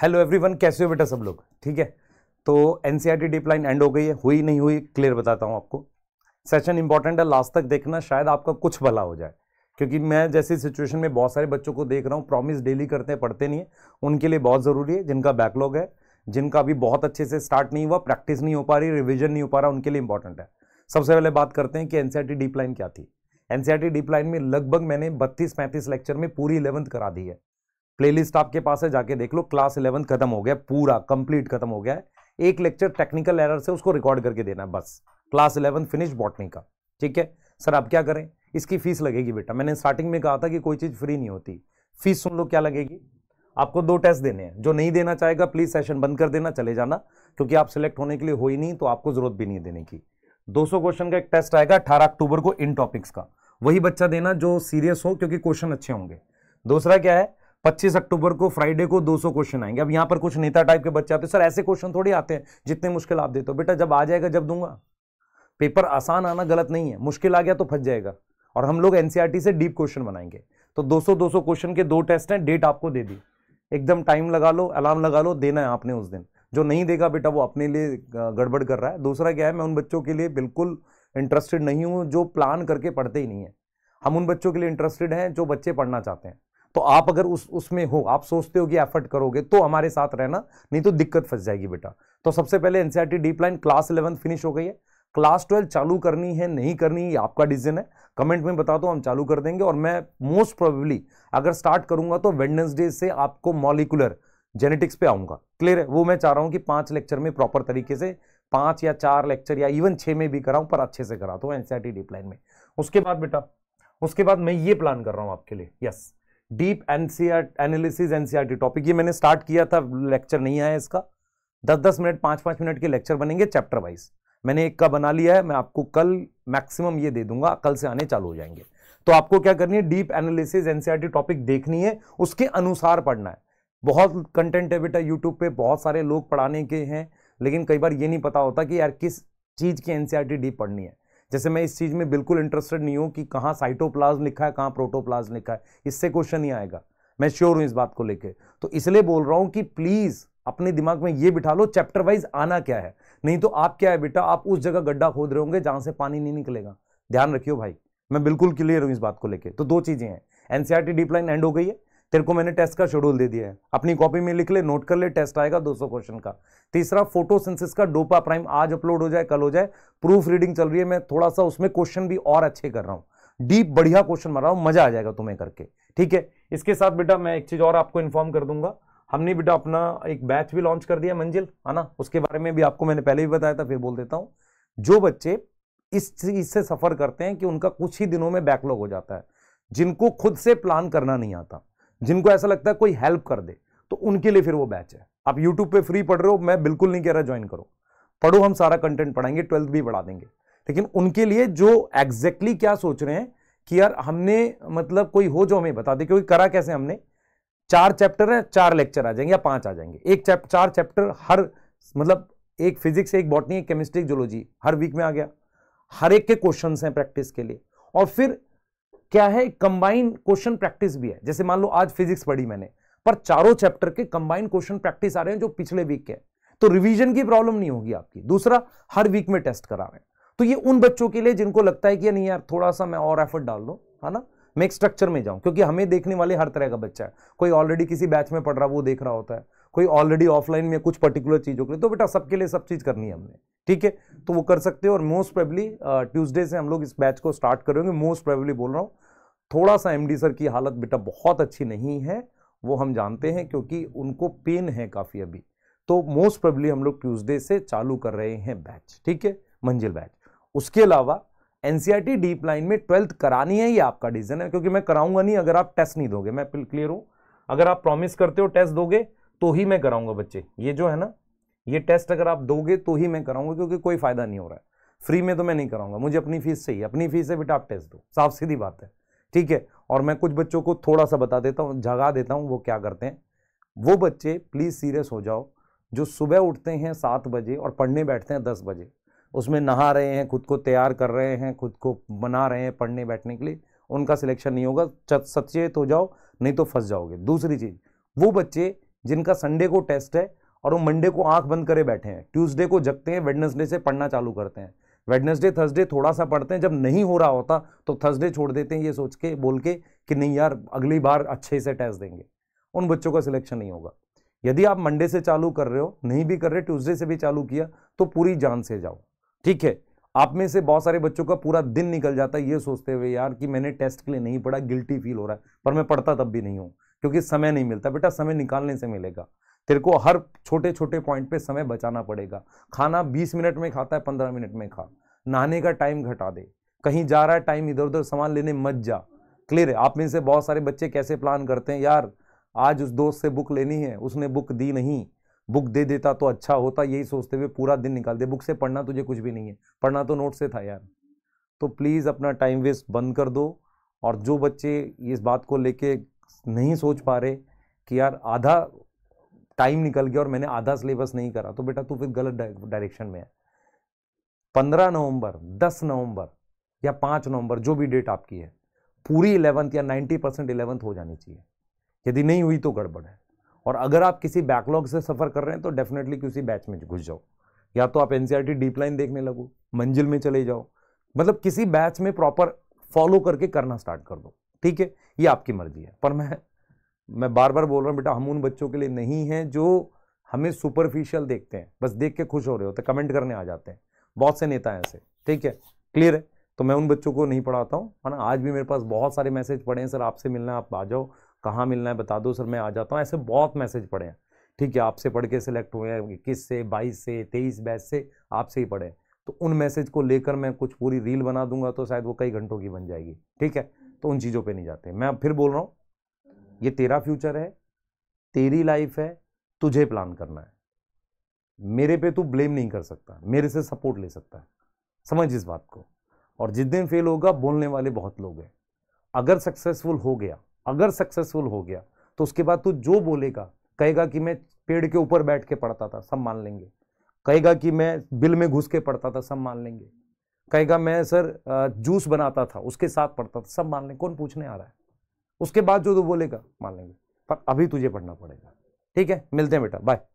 hello everyone कैसे हो बेटा सब लोग ठीक है तो N C deep line end हो गई है हुई नहीं हुई क्लियर बताता हूँ आपको सेशन इंपॉर्टेंट है लास्ट तक देखना शायद आपका कुछ भला हो जाए क्योंकि मैं जैसी सिचुएशन में बहुत सारे बच्चों को देख रहा हूँ प्रॉमिस डेली करते हैं पढ़ते नहीं है उनके लिए बहुत ज़रूरी है जिनका बैकलॉग है जिनका अभी बहुत अच्छे से स्टार्ट नहीं हुआ प्रैक्टिस नहीं हो पा रही रिविजन नहीं हो पा रहा उनके लिए इंपॉर्टेंट है सबसे पहले बात करते हैं कि एन डीप लाइन क्या थी एन डीप लाइन में लगभग मैंने बत्तीस पैंतीस लेक्चर में पूरी इलेवंथ करा दी है प्लेलिस्ट आपके पास है जाके देख लो क्लास इलेवन खत्म हो गया पूरा कंप्लीट खत्म हो गया है एक लेक्चर टेक्निकल एरर से उसको रिकॉर्ड करके देना है बस क्लास इलेवन फिनिश बॉटनी का ठीक है सर आप क्या करें इसकी फीस लगेगी बेटा मैंने स्टार्टिंग में कहा था कि कोई चीज़ फ्री नहीं होती फीस सुन लो क्या लगेगी आपको दो टेस्ट देने हैं जो नहीं देना चाहेगा प्लीज़ सेशन बंद कर देना चले जाना क्योंकि आप सिलेक्ट होने के लिए हो ही नहीं तो आपको ज़रूरत भी नहीं देने की 200 क्वेश्चन का एक टेस्ट आएगा 18 अक्टूबर को इन टॉपिक्स का वही बच्चा देना जो सीरियस हो क्योंकि क्वेश्चन अच्छे होंगे दूसरा क्या है 25 अक्टूबर को फ्राइडे को 200 क्वेश्चन आएंगे अब यहाँ पर कुछ नेता टाइप के बच्चे आते हैं सर ऐसे क्वेश्चन थोड़ी आते हैं जितने मुश्किल आप देते हो बेटा जब आ जाएगा जब दूंगा पेपर आसान आना गलत नहीं है मुश्किल आ गया तो फंस जाएगा और हम लोग एनसीईआरटी से डीप क्वेश्चन बनाएंगे तो 200 200 क्वेश्चन के दो टेस्ट हैं डेट आपको दे दी एकदम टाइम लगा लो अलार्म लगा लो देना है आपने उस दिन जो नहीं देगा बेटा वो अपने लिए गड़बड़ कर रहा है दूसरा क्या है मैं उन बच्चों के लिए बिल्कुल इंटरेस्टेड नहीं हूँ जो प्लान करके पढ़ते ही नहीं है हम उन बच्चों के लिए इंटरेस्टेड हैं जो बच्चे पढ़ना चाहते हैं तो आप अगर उस उसमें हो आप सोचते हो कि एफर्ट करोगे तो हमारे साथ रहना नहीं तो दिक्कत फंस जाएगी बेटा तो सबसे पहले NCERT deep line class eleven finish हो गई है क्लास ट्वेल्व चालू करनी है नहीं करनी है आपका डिसीजन है कमेंट में बता दो हम चालू कर देंगे और मैं मोस्ट प्रोबेबली अगर स्टार्ट करूंगा तो वेडनेसडे से आपको मॉलिकुलर जेनेटिक्स पे आऊंगा क्लियर है वो मैं चाह रहा हूँ कि पांच लेक्चर में प्रॉपर तरीके से पांच या चार लेक्चर या इवन छः में भी कराऊ पर अच्छे से कराता हूँ एनसीआरटी डीप लाइन में उसके बाद बेटा उसके बाद मैं ये प्लान कर रहा हूँ आपके लिए yes deep NCR analysis NCERT topic ये मैंने स्टार्ट किया था लेक्चर नहीं आया इसका दस दस मिनट पाँच पाँच मिनट के लेक्चर बनेंगे चैप्टर वाइज मैंने एक का बना लिया है मैं आपको कल मैक्सिमम ये दे दूंगा कल से आने चालू हो जाएंगे तो आपको क्या करनी है डीप एनालिसिस एनसीआरटी टॉपिक देखनी है उसके अनुसार पढ़ना है बहुत कंटेंट है बेटा यूट्यूब पे बहुत सारे लोग पढ़ाने के हैं लेकिन कई बार ये नहीं पता होता कि यार किस चीज़ की एनसीआरटी डीप पढ़नी है जैसे मैं इस चीज़ में बिल्कुल इंटरेस्टेड नहीं हूं कि कहां साइटोप्लाज्म लिखा है कहां प्रोटोप्लाज्म लिखा है इससे क्वेश्चन नहीं आएगा मैं श्योर हूं इस बात को लेकर तो इसलिए बोल रहा हूं कि प्लीज़ अपने दिमाग में ये बिठा लो चैप्टर वाइज आना क्या है नहीं तो आप क्या है बेटा आप उस जगह गड्ढा खोद रहे होंगे जहां से पानी नहीं निकलेगा ध्यान रखियो भाई मैं बिल्कुल क्लियर हूं इस बात को लेकर तो दो चीज़ें हैं एनसीआर डीप लाइन एंड हो गई है तेरे को मैंने टेस्ट का शेड्यूल दे दिया है अपनी कॉपी में लिख ले नोट कर ले टेस्ट आएगा 200 क्वेश्चन का तीसरा फोटोसिंथेसिस का डोपा प्राइम आज अपलोड हो जाए कल हो जाए प्रूफ रीडिंग चल रही है मैं थोड़ा सा उसमें क्वेश्चन भी और अच्छे कर रहा हूँ डीप बढ़िया क्वेश्चन मार रहा हूँ मजा आ जाएगा तुम्हें करके ठीक है इसके साथ बेटा मैं एक चीज और आपको इन्फॉर्म कर दूंगा हमने बेटा अपना एक बैच भी लॉन्च कर दिया मंजिल है ना उसके बारे में भी आपको मैंने पहले भी बताया था फिर बोल देता हूँ जो बच्चे इस चीज से सफर करते हैं कि उनका कुछ ही दिनों में बैकलॉग हो जाता है जिनको खुद से प्लान करना नहीं आता जिनको ऐसा लगता है कोई हेल्प कर दे तो उनके लिए फिर वो बैच है आप यूट्यूब पे फ्री पढ़ रहे हो मैं बिल्कुल नहीं कह रहा ज्वाइन करो पढ़ो हम सारा कंटेंट पढ़ाएंगे ट्वेल्थ भी पढ़ा देंगे लेकिन उनके लिए जो एग्जैक्टली exactly क्या सोच रहे हैं कि यार हमने मतलब कोई हो जो हमें बता दे क्योंकि करा कैसे हमने चार चैप्टर है चार लेक्चर आ जाएंगे या पांच आ जाएंगे एक चैप चार चैप्टर हर मतलब एक फिजिक्स एक बॉटनी एक केमिस्ट्री एक जोलॉजी हर वीक में आ गया हर एक के क्वेश्चंस हैं प्रैक्टिस के लिए और फिर क्या है कंबाइन क्वेश्चन प्रैक्टिस भी है जैसे मान लो आज फिजिक्स पढ़ी मैंने पर चारों चैप्टर के कंबाइन क्वेश्चन प्रैक्टिस आ रहे हैं जो पिछले वीक के तो रिवीजन की प्रॉब्लम नहीं होगी आपकी दूसरा हर वीक में टेस्ट करा रहे हैं तो ये उन बच्चों के लिए जिनको लगता है कि नहीं यार थोड़ा सा मैं और एफर्ट डाल लूँ है ना मैं एक स्ट्रक्चर में जाऊं क्योंकि हमें देखने वाले हर तरह का बच्चा है कोई ऑलरेडी किसी बैच में पढ़ रहा वो देख रहा होता है कोई ऑलरेडी ऑफलाइन में कुछ पर्टिकुलर चीज़ों के लिए तो बेटा सबके लिए सब चीज़ करनी है हमने ठीक है तो वो कर सकते हो और मोस्ट प्रेबली ट्यूसडे से हम लोग इस बैच को स्टार्ट करेंगे मोस्ट प्रेबली बोल रहा हूँ थोड़ा सा एमडी सर की हालत बेटा बहुत अच्छी नहीं है वो हम जानते हैं क्योंकि उनको पेन है काफ़ी अभी तो मोस्ट प्रॉब्ली हम लोग ट्यूजडे से चालू कर रहे हैं बैच ठीक है मंजिल बैच उसके अलावा एनसीईआरटी डीप लाइन में ट्वेल्थ करानी है ये आपका डिसीजन है क्योंकि मैं कराऊंगा नहीं अगर आप टेस्ट नहीं दोगे मैं क्लियर हूँ अगर आप प्रॉमिस करते हो टेस्ट दोगे तो ही मैं कराऊंगा बच्चे ये जो है ना ये टेस्ट अगर आप दोगे तो ही मैं कराऊंगा क्योंकि कोई फायदा नहीं हो रहा है फ्री में तो मैं नहीं कराऊंगा मुझे अपनी फीस चाहिए अपनी फीस से बेटा आप टेस्ट दो साफ सीधी बात है ठीक है और मैं कुछ बच्चों को थोड़ा सा बता देता हूँ जगा देता हूँ वो क्या करते हैं वो बच्चे प्लीज़ सीरियस हो जाओ जो सुबह उठते हैं सात बजे और पढ़ने बैठते हैं दस बजे उसमें नहा रहे हैं खुद को तैयार कर रहे हैं खुद को बना रहे हैं पढ़ने बैठने के लिए उनका सिलेक्शन नहीं होगा सचेत हो जाओ नहीं तो फंस जाओगे दूसरी चीज़ वो बच्चे जिनका संडे को टेस्ट है और वो मंडे को आंख बंद करे बैठे हैं ट्यूसडे को जगते हैं वेडनेसडे से पढ़ना चालू करते हैं वेडनेसडे थर्सडे थोड़ा सा पढ़ते हैं जब नहीं हो रहा होता तो थर्सडे छोड़ देते हैं ये सोच के बोल के कि नहीं यार अगली बार अच्छे से टेस्ट देंगे उन बच्चों का सिलेक्शन नहीं होगा यदि आप मंडे से चालू कर रहे हो नहीं भी कर रहे ट्यूसडे से भी चालू किया तो पूरी जान से जाओ ठीक है आप में से बहुत सारे बच्चों का पूरा दिन निकल जाता है ये सोचते हुए यार कि मैंने टेस्ट के लिए नहीं पढ़ा गिल्टी फील हो रहा है पर मैं पढ़ता तब भी नहीं हूँ क्योंकि समय नहीं मिलता बेटा समय निकालने से मिलेगा तेरे को हर छोटे छोटे पॉइंट पे समय बचाना पड़ेगा खाना बीस मिनट में खाता है पंद्रह मिनट में खा नहाने का टाइम घटा दे कहीं जा रहा है टाइम इधर उधर सामान लेने मत जा क्लियर है आप में से बहुत सारे बच्चे कैसे प्लान करते हैं यार आज उस दोस्त से बुक लेनी है उसने बुक दी नहीं बुक दे देता तो अच्छा होता यही सोचते हुए पूरा दिन निकाल दे बुक से पढ़ना तुझे कुछ भी नहीं है पढ़ना तो नोट से था यार तो प्लीज़ अपना टाइम वेस्ट बंद कर दो और जो बच्चे इस बात को लेके नहीं सोच पा रहे कि यार आधा टाइम निकल गया और मैंने आधा सिलेबस नहीं करा तो बेटा तू फिर गलत डायरेक्शन में है पंद्रह नवंबर दस नवंबर या पाँच नवंबर जो भी डेट आपकी है पूरी इलेवंथ या नाइन्टी परसेंट इलेवंथ हो जानी चाहिए यदि नहीं हुई तो गड़बड़ है और अगर आप किसी बैकलॉग से सफ़र कर रहे हैं तो डेफिनेटली किसी बैच में घुस जाओ या तो आप एन डीप लाइन देखने लगो मंजिल में चले जाओ मतलब किसी बैच में प्रॉपर फॉलो करके करना स्टार्ट कर दो ठीक है ये आपकी मर्जी है पर मैं मैं बार बार बोल रहा हूँ बेटा हम उन बच्चों के लिए नहीं हैं जो हमें सुपरफिशियल देखते हैं बस देख के खुश हो रहे होते कमेंट करने आ जाते हैं बहुत से नेता हैं ऐसे ठीक है क्लियर है तो मैं उन बच्चों को नहीं पढ़ाता हूँ है ना आज भी मेरे पास बहुत सारे मैसेज पड़े हैं सर आपसे मिलना है आप आ जाओ कहाँ मिलना है बता दो सर मैं आ जाता हूँ ऐसे बहुत मैसेज पड़े हैं ठीक है आपसे पढ़ के सिलेक्ट हुए हैं इक्कीस से बाईस से तेईस बैच से आपसे ही पढ़े तो उन मैसेज को लेकर मैं कुछ पूरी रील बना दूंगा तो शायद वो कई घंटों की बन जाएगी ठीक है तो उन चीज़ों पर नहीं जाते मैं फिर बोल रहा हूँ ये तेरा फ्यूचर है तेरी लाइफ है तुझे प्लान करना है मेरे पे तू ब्लेम नहीं कर सकता मेरे से सपोर्ट ले सकता है समझ इस बात को और जिस दिन फेल होगा बोलने वाले बहुत लोग हैं अगर सक्सेसफुल हो गया अगर सक्सेसफुल हो गया तो उसके बाद तू जो बोलेगा कहेगा कि मैं पेड़ के ऊपर बैठ के पढ़ता था सब मान लेंगे कहेगा कि मैं बिल में घुस के पढ़ता था सब मान लेंगे कहेगा मैं सर जूस बनाता था उसके साथ पढ़ता था सब मान लेंगे कौन पूछने आ रहा है उसके बाद जो तू बोलेगा मान लेंगे पर अभी तुझे पढ़ना पड़ेगा ठीक है मिलते हैं बेटा बाय